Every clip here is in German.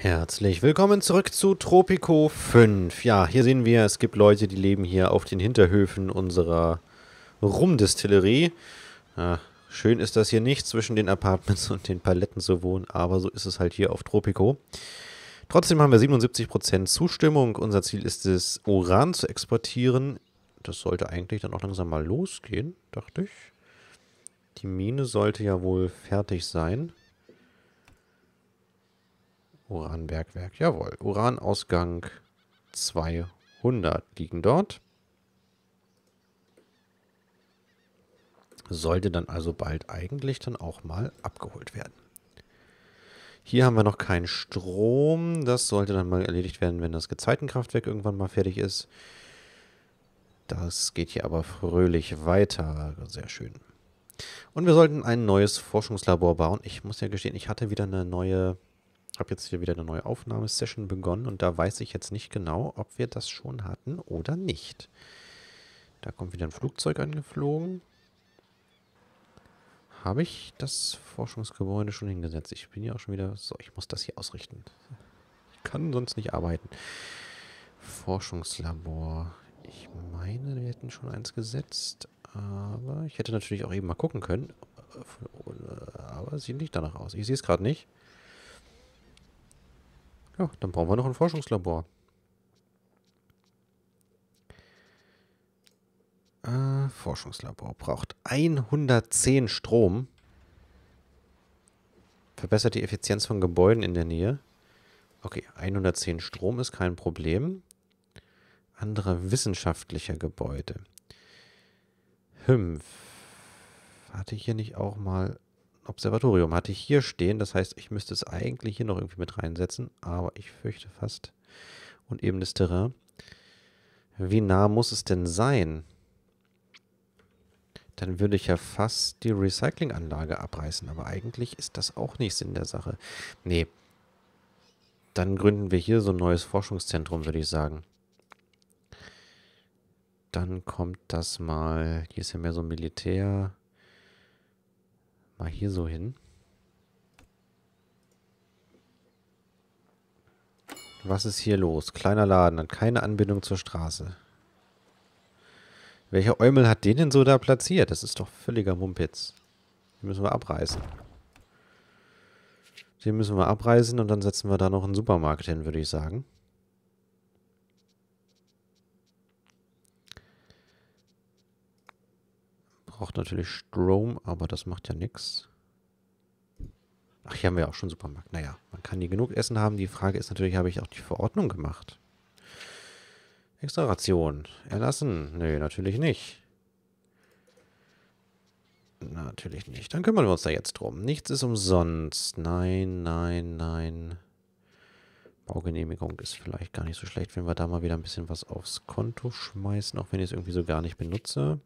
Herzlich willkommen zurück zu Tropico 5. Ja, hier sehen wir, es gibt Leute, die leben hier auf den Hinterhöfen unserer Rumdistillerie. Ja, schön ist das hier nicht, zwischen den Apartments und den Paletten zu wohnen, aber so ist es halt hier auf Tropico. Trotzdem haben wir 77% Zustimmung. Unser Ziel ist es, Uran zu exportieren. Das sollte eigentlich dann auch langsam mal losgehen, dachte ich. Die Mine sollte ja wohl fertig sein. Uranbergwerk, jawohl. Uranausgang 200 liegen dort. Sollte dann also bald eigentlich dann auch mal abgeholt werden. Hier haben wir noch keinen Strom. Das sollte dann mal erledigt werden, wenn das Gezeitenkraftwerk irgendwann mal fertig ist. Das geht hier aber fröhlich weiter. Sehr schön. Und wir sollten ein neues Forschungslabor bauen. Ich muss ja gestehen, ich hatte wieder eine neue habe jetzt hier wieder eine neue Aufnahmesession begonnen und da weiß ich jetzt nicht genau, ob wir das schon hatten oder nicht. Da kommt wieder ein Flugzeug angeflogen. Habe ich das Forschungsgebäude schon hingesetzt? Ich bin ja auch schon wieder... So, ich muss das hier ausrichten. Ich kann sonst nicht arbeiten. Forschungslabor. Ich meine, wir hätten schon eins gesetzt. Aber ich hätte natürlich auch eben mal gucken können. Äh, aber es sieht nicht danach aus. Ich sehe es gerade nicht. Ja, dann brauchen wir noch ein Forschungslabor. Äh, Forschungslabor braucht 110 Strom. Verbessert die Effizienz von Gebäuden in der Nähe. Okay, 110 Strom ist kein Problem. Andere wissenschaftliche Gebäude. Hümpf. Hatte ich hier nicht auch mal Observatorium hatte ich hier stehen. Das heißt, ich müsste es eigentlich hier noch irgendwie mit reinsetzen. Aber ich fürchte fast. Und eben das Terrain. Wie nah muss es denn sein? Dann würde ich ja fast die Recyclinganlage abreißen. Aber eigentlich ist das auch nicht Sinn der Sache. Nee. Dann gründen wir hier so ein neues Forschungszentrum, würde ich sagen. Dann kommt das mal. Hier ist ja mehr so Militär mal hier so hin. Was ist hier los? Kleiner Laden hat keine Anbindung zur Straße. Welcher Eumel hat den denn so da platziert? Das ist doch völliger Mumpitz. Den müssen wir abreißen. Den müssen wir abreißen und dann setzen wir da noch einen Supermarkt hin, würde ich sagen. braucht natürlich Strom, aber das macht ja nichts. Ach, hier haben wir auch schon Supermarkt. Naja, man kann hier genug Essen haben. Die Frage ist natürlich, habe ich auch die Verordnung gemacht? Extra Ration. Erlassen? Nö, natürlich nicht. Natürlich nicht. Dann kümmern wir uns da jetzt drum. Nichts ist umsonst. Nein, nein, nein. Baugenehmigung ist vielleicht gar nicht so schlecht, wenn wir da mal wieder ein bisschen was aufs Konto schmeißen, auch wenn ich es irgendwie so gar nicht benutze.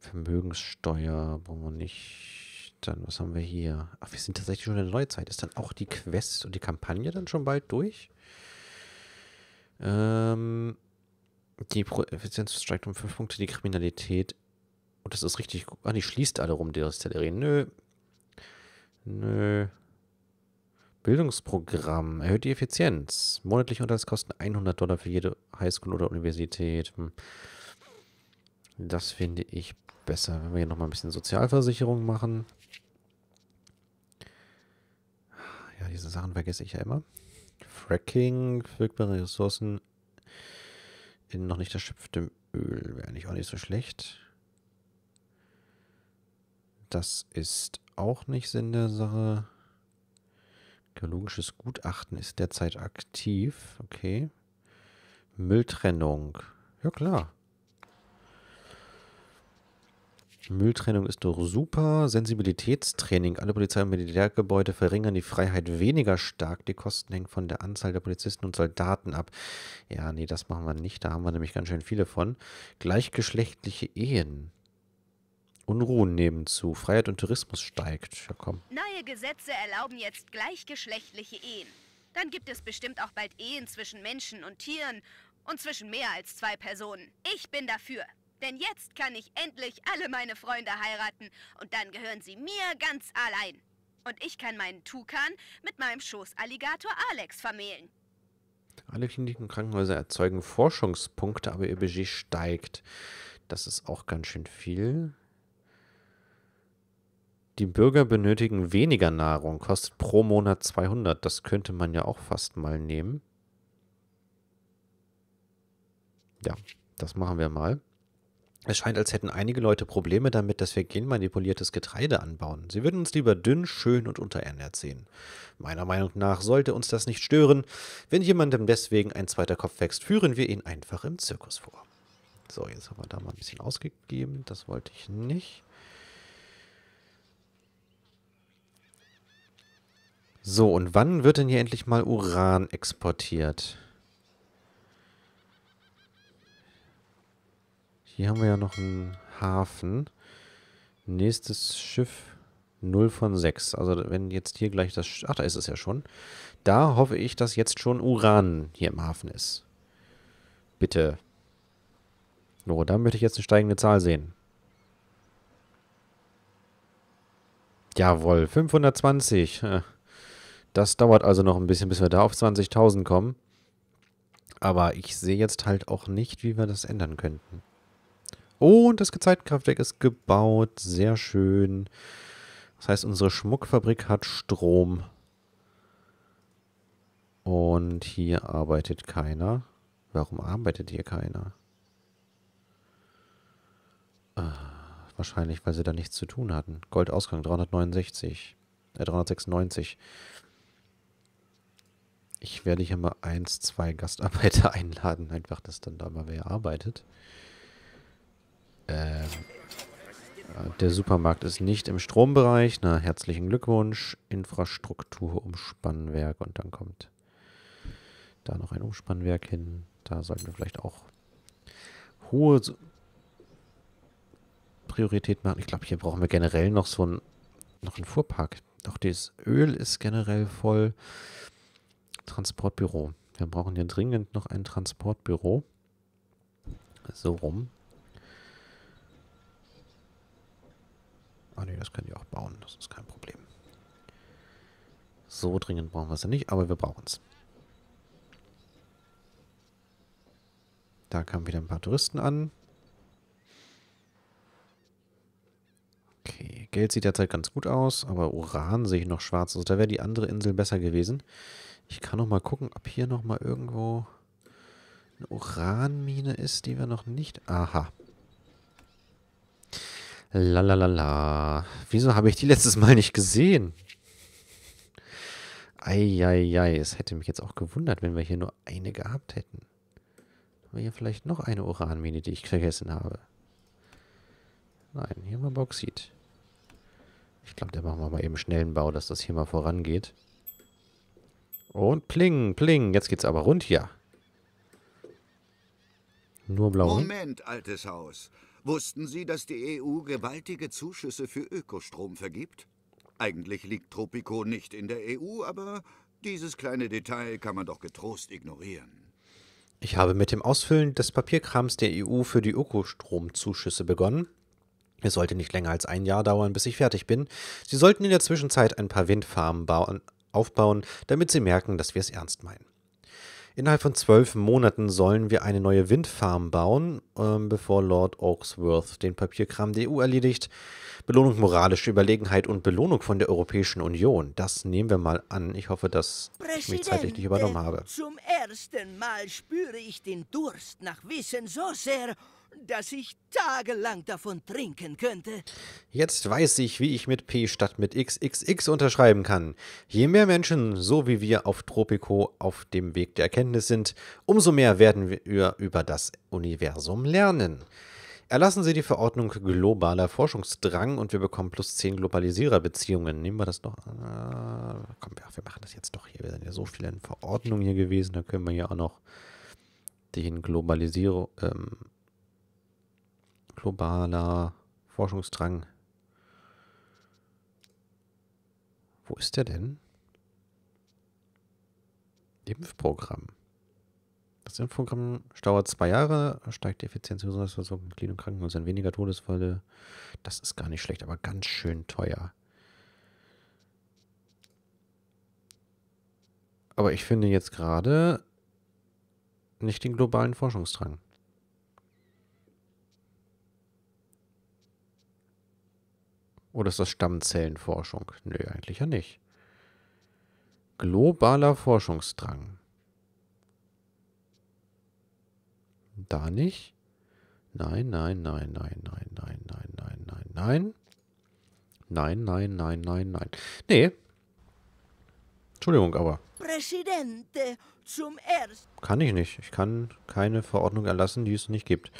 Vermögenssteuer brauchen wir nicht. Dann, was haben wir hier? Ach, wir sind tatsächlich schon in der Neuzeit. Ist dann auch die Quest und die Kampagne dann schon bald durch? Ähm, die Pro Effizienz steigt um 5 Punkte, die Kriminalität. Und oh, das ist richtig gut. Ah, die schließt alle rum, die Destillerie. Nö. Nö. Bildungsprogramm erhöht die Effizienz. Monatliche Unterhaltskosten 100 Dollar für jede Highschool oder Universität. Hm. Das finde ich besser. Wenn wir hier nochmal ein bisschen Sozialversicherung machen. Ja, diese Sachen vergesse ich ja immer. Fracking, verfügbare Ressourcen in noch nicht erschöpftem Öl wäre eigentlich auch nicht so schlecht. Das ist auch nicht Sinn der Sache. Geologisches Gutachten ist derzeit aktiv. Okay. Mülltrennung. Ja klar. Mülltrennung ist doch super. Sensibilitätstraining. Alle Polizei- und Militärgebäude verringern die Freiheit weniger stark. Die Kosten hängen von der Anzahl der Polizisten und Soldaten ab. Ja, nee, das machen wir nicht. Da haben wir nämlich ganz schön viele von. Gleichgeschlechtliche Ehen. Unruhen nehmen zu. Freiheit und Tourismus steigt. Ja, komm. Neue Gesetze erlauben jetzt gleichgeschlechtliche Ehen. Dann gibt es bestimmt auch bald Ehen zwischen Menschen und Tieren und zwischen mehr als zwei Personen. Ich bin dafür. Denn jetzt kann ich endlich alle meine Freunde heiraten und dann gehören sie mir ganz allein. Und ich kann meinen Tukan mit meinem Schoßalligator Alex vermählen. Alle Kliniken und Krankenhäuser erzeugen Forschungspunkte, aber ihr Budget steigt. Das ist auch ganz schön viel. Die Bürger benötigen weniger Nahrung, kostet pro Monat 200. Das könnte man ja auch fast mal nehmen. Ja, das machen wir mal. Es scheint, als hätten einige Leute Probleme damit, dass wir genmanipuliertes Getreide anbauen. Sie würden uns lieber dünn, schön und unterernährt sehen. Meiner Meinung nach sollte uns das nicht stören. Wenn jemandem deswegen ein zweiter Kopf wächst, führen wir ihn einfach im Zirkus vor. So, jetzt haben wir da mal ein bisschen ausgegeben. Das wollte ich nicht. So, und wann wird denn hier endlich mal Uran exportiert? Hier haben wir ja noch einen Hafen. Nächstes Schiff 0 von 6. Also wenn jetzt hier gleich das... Sch Ach, da ist es ja schon. Da hoffe ich, dass jetzt schon Uran hier im Hafen ist. Bitte. So, da möchte ich jetzt eine steigende Zahl sehen. Jawohl, 520. Äh, das dauert also noch ein bisschen, bis wir da auf 20.000 kommen. Aber ich sehe jetzt halt auch nicht, wie wir das ändern könnten. Und das Gezeitenkraftwerk ist gebaut. Sehr schön. Das heißt, unsere Schmuckfabrik hat Strom. Und hier arbeitet keiner. Warum arbeitet hier keiner? Ah, wahrscheinlich, weil sie da nichts zu tun hatten. Goldausgang 369. Äh, 396. Ich werde hier mal eins, zwei Gastarbeiter einladen. Einfach, dass dann da mal wer arbeitet. Äh, der Supermarkt ist nicht im Strombereich. Na, herzlichen Glückwunsch. Infrastruktur, Umspannwerk und dann kommt da noch ein Umspannwerk hin. Da sollten wir vielleicht auch hohe Priorität machen. Ich glaube, hier brauchen wir generell noch so ein, noch einen Fuhrpark. Doch das Öl ist generell voll. Transportbüro. Wir brauchen hier dringend noch ein Transportbüro. So rum. Ah ne, das können die auch bauen. Das ist kein Problem. So dringend brauchen wir es ja nicht, aber wir brauchen es. Da kamen wieder ein paar Touristen an. Okay, Geld sieht derzeit ganz gut aus, aber Uran sehe ich noch schwarz. Also da wäre die andere Insel besser gewesen. Ich kann noch mal gucken, ob hier noch mal irgendwo eine Uranmine ist, die wir noch nicht... Aha, Lalalala. Wieso habe ich die letztes Mal nicht gesehen? Eieiei, es hätte mich jetzt auch gewundert, wenn wir hier nur eine gehabt hätten. Haben wir hier vielleicht noch eine Uranmine, die ich vergessen habe? Nein, hier haben wir Bauxit. Ich glaube, da machen wir mal eben schnell einen Bau, dass das hier mal vorangeht. Und pling, pling. Jetzt geht's aber rund hier. Nur blau. Moment, altes Haus. Wussten Sie, dass die EU gewaltige Zuschüsse für Ökostrom vergibt? Eigentlich liegt Tropico nicht in der EU, aber dieses kleine Detail kann man doch getrost ignorieren. Ich habe mit dem Ausfüllen des Papierkrams der EU für die Ökostromzuschüsse begonnen. Es sollte nicht länger als ein Jahr dauern, bis ich fertig bin. Sie sollten in der Zwischenzeit ein paar Windfarmen bauen, aufbauen, damit sie merken, dass wir es ernst meinen. Innerhalb von zwölf Monaten sollen wir eine neue Windfarm bauen, ähm, bevor Lord Oaksworth den Papierkram der EU erledigt. Belohnung moralische Überlegenheit und Belohnung von der Europäischen Union. Das nehmen wir mal an. Ich hoffe, dass ich mich zeitlich nicht übernommen habe. Zum ersten Mal spüre ich den Durst nach Wissen so sehr dass ich tagelang davon trinken könnte. Jetzt weiß ich, wie ich mit P statt mit XXX unterschreiben kann. Je mehr Menschen, so wie wir auf Tropico, auf dem Weg der Erkenntnis sind, umso mehr werden wir über das Universum lernen. Erlassen Sie die Verordnung globaler Forschungsdrang und wir bekommen plus 10 Globalisiererbeziehungen. Nehmen wir das noch? Äh, komm, ja, wir machen das jetzt doch hier. Wir sind ja so viele in Verordnungen hier gewesen. Da können wir ja auch noch den Globalisierer. Ähm, globaler Forschungsdrang. Wo ist der denn? Impfprogramm. Das Impfprogramm dauert zwei Jahre, steigt die Effizienz der Gesundheitsversorgung in Kliniken und sind weniger Todesfälle. Das ist gar nicht schlecht, aber ganz schön teuer. Aber ich finde jetzt gerade nicht den globalen Forschungsdrang. Oder ist das Stammzellenforschung? Nö, eigentlich ja nicht. Globaler Forschungsdrang. Da nicht. Nein, nein, nein, nein, nein, nein, nein, nein, nein, nein. Nein, nein, nein, nein, nein. Nee. Entschuldigung, aber. Präsidente, zum ersten. Kann ich nicht. Ich kann keine Verordnung erlassen, die es nicht gibt.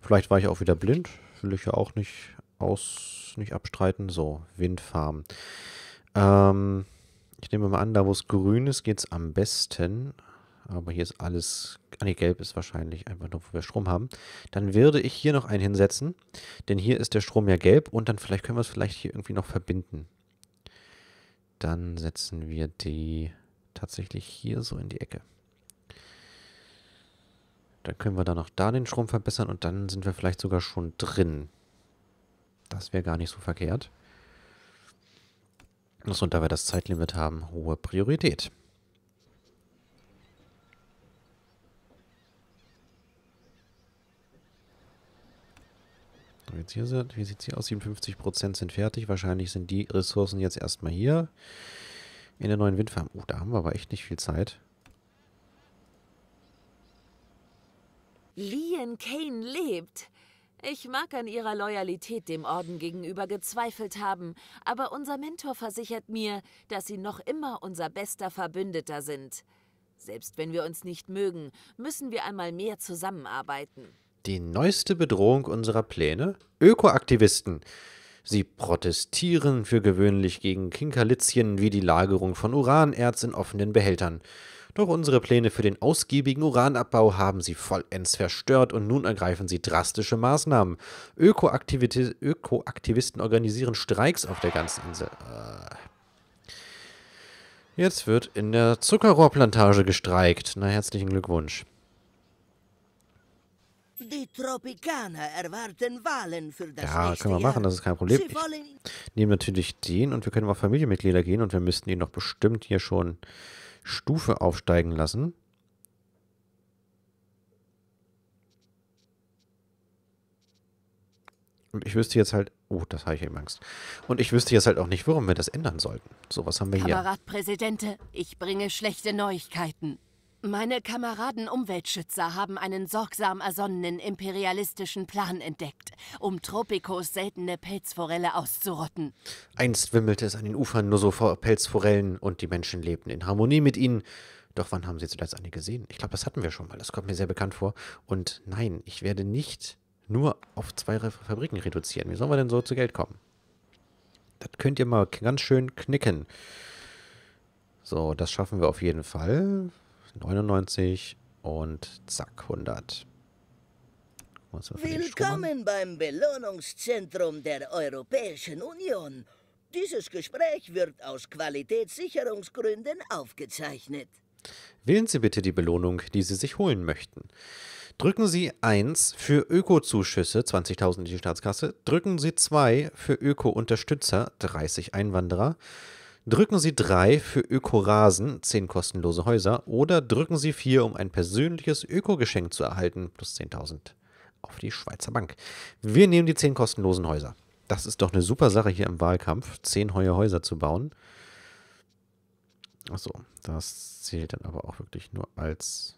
Vielleicht war ich auch wieder blind. Will ich ja auch nicht aus nicht abstreiten. So, Windfarm. Ähm, ich nehme mal an, da wo es grün ist, geht es am besten. Aber hier ist alles, ah nee, gelb ist wahrscheinlich einfach nur, wo wir Strom haben. Dann würde ich hier noch einen hinsetzen, denn hier ist der Strom ja gelb und dann vielleicht können wir es vielleicht hier irgendwie noch verbinden. Dann setzen wir die tatsächlich hier so in die Ecke. Dann können wir dann noch da den Strom verbessern und dann sind wir vielleicht sogar schon drin. Das wäre gar nicht so verkehrt. Und da wir das Zeitlimit haben, hohe Priorität. Jetzt hier sind, wie sieht es hier aus? 57% sind fertig. Wahrscheinlich sind die Ressourcen jetzt erstmal hier in der neuen Windfarm. Oh, da haben wir aber echt nicht viel Zeit. Lian Kane lebt. Ich mag an ihrer Loyalität dem Orden gegenüber gezweifelt haben, aber unser Mentor versichert mir, dass sie noch immer unser bester Verbündeter sind. Selbst wenn wir uns nicht mögen, müssen wir einmal mehr zusammenarbeiten. Die neueste Bedrohung unserer Pläne? Ökoaktivisten. Sie protestieren für gewöhnlich gegen Kinkerlitzchen wie die Lagerung von Uranerz in offenen Behältern. Doch unsere Pläne für den ausgiebigen Uranabbau haben sie vollends verstört und nun ergreifen sie drastische Maßnahmen. Ökoaktivisten Öko organisieren Streiks auf der ganzen Insel. Äh. Jetzt wird in der Zuckerrohrplantage gestreikt. Na, herzlichen Glückwunsch. Die Tropikaner erwarten Wahlen für das Ja, können wir machen, das ist kein Problem. Ich nehme natürlich den und wir können auf Familienmitglieder gehen und wir müssten ihn noch bestimmt hier schon Stufe aufsteigen lassen. Und ich wüsste jetzt halt, oh, das habe ich eben Angst. Und ich wüsste jetzt halt auch nicht, warum wir das ändern sollten. So, was haben wir hier? Kameradpräsidente, ich bringe schlechte Neuigkeiten. Meine Kameraden Umweltschützer haben einen sorgsam ersonnenen imperialistischen Plan entdeckt, um Tropikos seltene Pelzforelle auszurotten. Einst wimmelte es an den Ufern nur so vor Pelzforellen und die Menschen lebten in Harmonie mit ihnen. Doch wann haben sie zuletzt eine gesehen? Ich glaube, das hatten wir schon mal. Das kommt mir sehr bekannt vor. Und nein, ich werde nicht nur auf zwei Fabriken reduzieren. Wie sollen wir denn so zu Geld kommen? Das könnt ihr mal ganz schön knicken. So, das schaffen wir auf jeden Fall. 99 und zack, 100. Willkommen beim Belohnungszentrum der Europäischen Union. Dieses Gespräch wird aus Qualitätssicherungsgründen aufgezeichnet. Wählen Sie bitte die Belohnung, die Sie sich holen möchten. Drücken Sie 1 für Ökozuschüsse, 20.000 in die Staatskasse. Drücken Sie 2 für Öko-Unterstützer, 30 Einwanderer. Drücken Sie 3 für Ökorasen, 10 kostenlose Häuser, oder drücken Sie 4, um ein persönliches Ökogeschenk zu erhalten, plus 10.000 auf die Schweizer Bank. Wir nehmen die 10 kostenlosen Häuser. Das ist doch eine super Sache hier im Wahlkampf, 10 neue Häuser zu bauen. Achso, das zählt dann aber auch wirklich nur als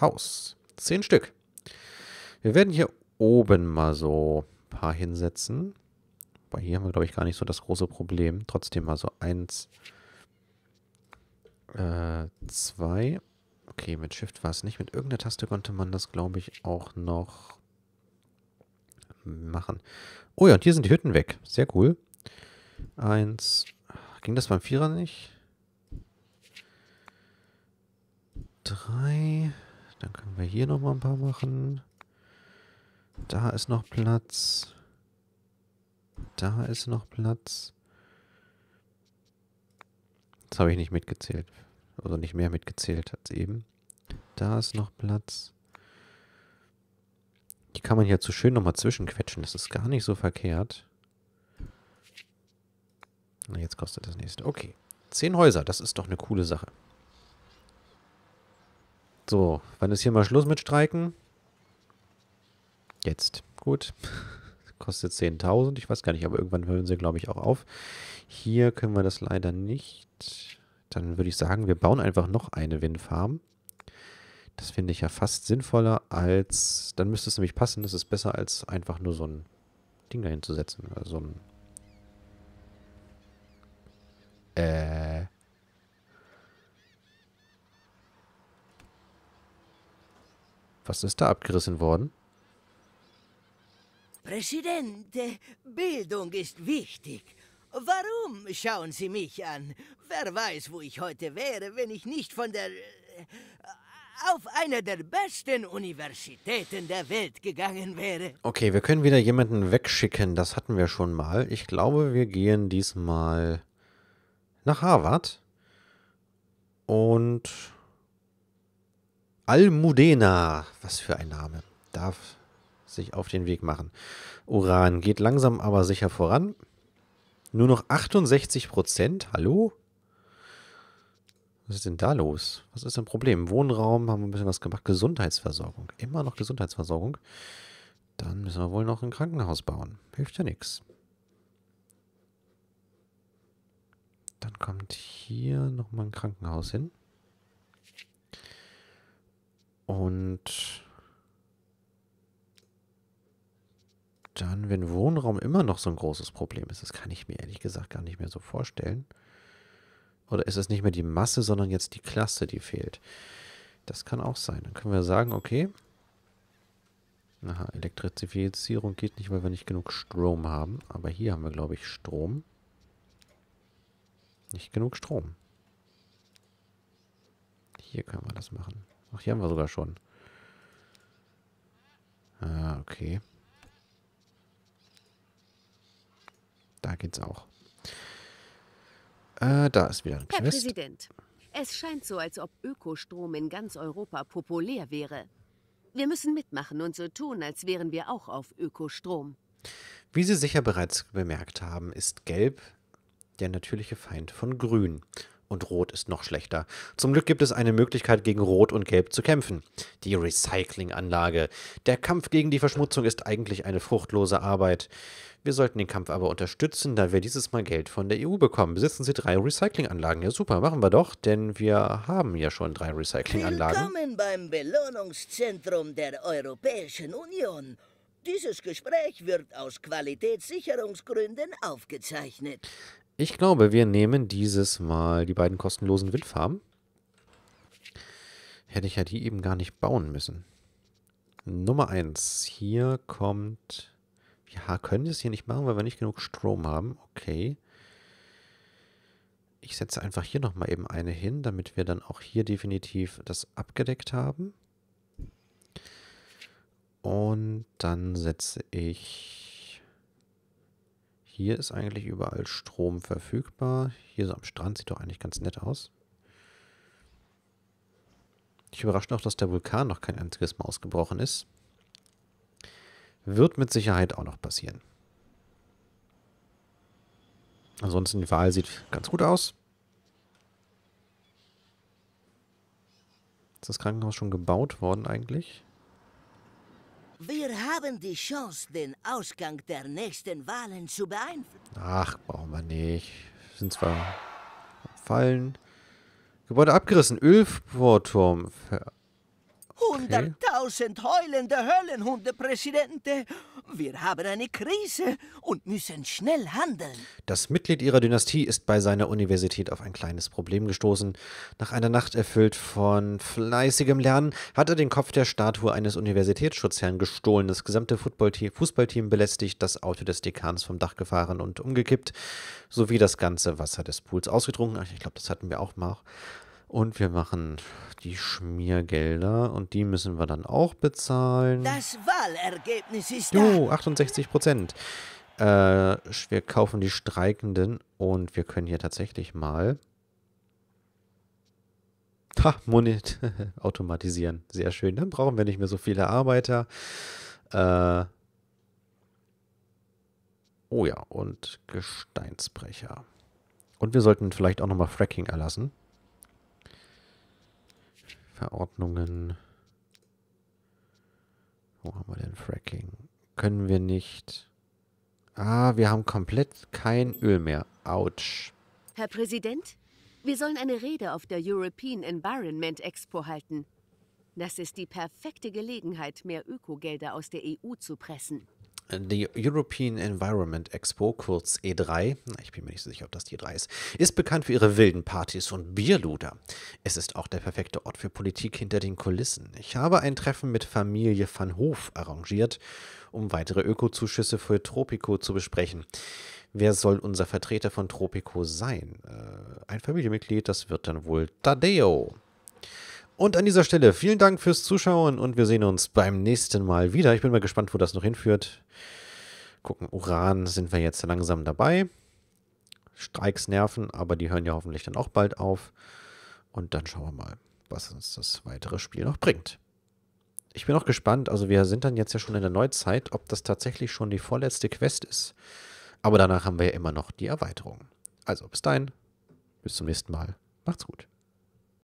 Haus. 10 Stück. Wir werden hier oben mal so ein paar hinsetzen. Bei hier haben wir, glaube ich, gar nicht so das große Problem. Trotzdem mal so eins, äh, zwei. Okay, mit Shift war es nicht. Mit irgendeiner Taste konnte man das, glaube ich, auch noch machen. Oh ja, und hier sind die Hütten weg. Sehr cool. Eins. Ging das beim Vierer nicht? Drei. Dann können wir hier nochmal ein paar machen. Da ist noch Platz. Da ist noch Platz. Das habe ich nicht mitgezählt. Also nicht mehr mitgezählt als eben. Da ist noch Platz. Die kann man hier zu so schön nochmal zwischenquetschen. Das ist gar nicht so verkehrt. Na, jetzt kostet das nächste. Okay. Zehn Häuser, das ist doch eine coole Sache. So, wann ist hier mal Schluss mit Streiken? Jetzt. Gut. kostet 10.000. Ich weiß gar nicht, aber irgendwann hören sie, glaube ich, auch auf. Hier können wir das leider nicht. Dann würde ich sagen, wir bauen einfach noch eine Windfarm. Das finde ich ja fast sinnvoller als, dann müsste es nämlich passen, das ist besser als einfach nur so ein Ding dahin zu setzen. Also ein, äh, was ist da abgerissen worden? Präsidente, Bildung ist wichtig. Warum schauen Sie mich an? Wer weiß, wo ich heute wäre, wenn ich nicht von der... Äh, auf einer der besten Universitäten der Welt gegangen wäre. Okay, wir können wieder jemanden wegschicken. Das hatten wir schon mal. Ich glaube, wir gehen diesmal nach Harvard. Und... Almudena. Was für ein Name. Darf sich auf den Weg machen. Uran geht langsam aber sicher voran. Nur noch 68 Prozent. Hallo? Was ist denn da los? Was ist denn Problem? Wohnraum, haben wir ein bisschen was gemacht. Gesundheitsversorgung. Immer noch Gesundheitsversorgung. Dann müssen wir wohl noch ein Krankenhaus bauen. Hilft ja nichts. Dann kommt hier nochmal ein Krankenhaus hin. Und dann, wenn Wohnraum immer noch so ein großes Problem ist, das kann ich mir ehrlich gesagt gar nicht mehr so vorstellen. Oder ist es nicht mehr die Masse, sondern jetzt die Klasse, die fehlt? Das kann auch sein. Dann können wir sagen, okay. Aha, Elektrizifizierung geht nicht, weil wir nicht genug Strom haben. Aber hier haben wir, glaube ich, Strom. Nicht genug Strom. Hier können wir das machen. Ach, hier haben wir sogar schon. Ah, okay. Da geht's auch. Äh, da ist wieder ein Herr Quest. Präsident, es scheint so, als ob Ökostrom in ganz Europa populär wäre. Wir müssen mitmachen und so tun, als wären wir auch auf Ökostrom. Wie Sie sicher bereits bemerkt haben, ist Gelb der natürliche Feind von Grün und Rot ist noch schlechter. Zum Glück gibt es eine Möglichkeit, gegen Rot und Gelb zu kämpfen. Die Recyclinganlage. Der Kampf gegen die Verschmutzung ist eigentlich eine fruchtlose Arbeit. Wir sollten den Kampf aber unterstützen, da wir dieses Mal Geld von der EU bekommen. Besitzen Sie drei Recyclinganlagen? Ja, super, machen wir doch, denn wir haben ja schon drei Recyclinganlagen. Willkommen beim Belohnungszentrum der Europäischen Union. Dieses Gespräch wird aus Qualitätssicherungsgründen aufgezeichnet. Ich glaube, wir nehmen dieses Mal die beiden kostenlosen Wildfarmen. Hätte ich ja die eben gar nicht bauen müssen. Nummer 1. Hier kommt... Ja, können wir es hier nicht machen, weil wir nicht genug Strom haben. Okay. Ich setze einfach hier nochmal eben eine hin, damit wir dann auch hier definitiv das abgedeckt haben. Und dann setze ich hier ist eigentlich überall Strom verfügbar. Hier so am Strand sieht doch eigentlich ganz nett aus. Ich überrasche noch, dass der Vulkan noch kein einziges Mal ausgebrochen ist. Wird mit Sicherheit auch noch passieren. Ansonsten, die Wahl sieht ganz gut aus. Ist das Krankenhaus schon gebaut worden eigentlich? Wir haben die Chance, den Ausgang der nächsten Wahlen zu beeinflussen. Ach, brauchen wir nicht. Sind zwar Fallen. Gebäude abgerissen. Ölvorturm Hunderttausend okay. heulende Höllenhunde, Präsident. Wir haben eine Krise und müssen schnell handeln. Das Mitglied ihrer Dynastie ist bei seiner Universität auf ein kleines Problem gestoßen. Nach einer Nacht erfüllt von fleißigem Lernen hat er den Kopf der Statue eines Universitätsschutzherrn gestohlen, das gesamte Fußballteam belästigt, das Auto des Dekans vom Dach gefahren und umgekippt, sowie das ganze Wasser des Pools ausgetrunken. Ich glaube, das hatten wir auch mal. Und wir machen die Schmiergelder und die müssen wir dann auch bezahlen. Das Wahlergebnis ist da. Jo, 68 Prozent. Äh, wir kaufen die Streikenden und wir können hier tatsächlich mal ha, Monet automatisieren. Sehr schön. Dann brauchen wir nicht mehr so viele Arbeiter. Äh, oh ja, und Gesteinsbrecher. Und wir sollten vielleicht auch nochmal Fracking erlassen. Verordnungen. Wo haben wir denn Fracking? Können wir nicht... Ah, wir haben komplett kein Öl mehr. Autsch. Herr Präsident, wir sollen eine Rede auf der European Environment Expo halten. Das ist die perfekte Gelegenheit, mehr Ökogelder aus der EU zu pressen. Die European Environment Expo, kurz E3, ich bin mir nicht so sicher, ob das die E3 ist, ist bekannt für ihre wilden Partys und Bierluder. Es ist auch der perfekte Ort für Politik hinter den Kulissen. Ich habe ein Treffen mit Familie van Hof arrangiert, um weitere Ökozuschüsse für Tropico zu besprechen. Wer soll unser Vertreter von Tropico sein? Äh, ein Familienmitglied, das wird dann wohl Tadeo. Und an dieser Stelle vielen Dank fürs Zuschauen und wir sehen uns beim nächsten Mal wieder. Ich bin mal gespannt, wo das noch hinführt. Gucken, Uran sind wir jetzt langsam dabei. Streiks nerven, aber die hören ja hoffentlich dann auch bald auf. Und dann schauen wir mal, was uns das weitere Spiel noch bringt. Ich bin auch gespannt, also wir sind dann jetzt ja schon in der Neuzeit, ob das tatsächlich schon die vorletzte Quest ist. Aber danach haben wir ja immer noch die Erweiterung. Also bis dahin, bis zum nächsten Mal. Macht's gut.